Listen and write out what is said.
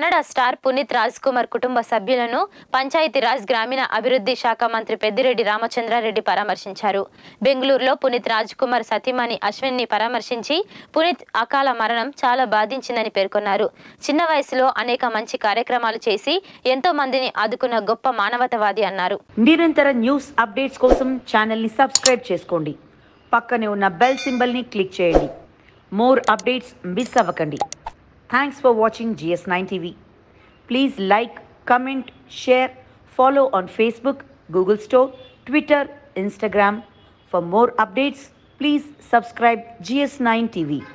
Kannada star Puneeth Raj Kumar కుటుంబ సభ్యులను పంచాయతీరాజ్ గ్రామీణ అభివృద్ధి శాఖ మంత్రి పెద్దిరెడ్డి రామచంద్రారెడ్డి పరామర్శించారు బెంగళూరులో పునీత్ రాజ్ కుమార్ సతీమణి అశ్విన్ని పరామర్శించి పునీత్ అకాల మరణం చాలా బాధించిందని పేర్కొన్నారు చిన్న వయసులో అనేక మంచి కార్యక్రమాలు చేసి ఎంతో మందిని ఆదుకున్న గొప్ప మానవతవాది అన్నారు నిరంతర న్యూస్ అప్డేట్స్ కోసం ఛానల్ ని సబ్స్క్రైబ్ చేసుకోండి పక్కనే ఉన్న బెల్ సింబల్ ని క్లిక్ చేయండి మోర్ అప్డేట్స్ మిస్ అవ్వకండి Thanks for watching GS9 TV. Please like, comment, share, follow on Facebook, Google Store, Twitter, Instagram. For more updates, please subscribe GS9 TV.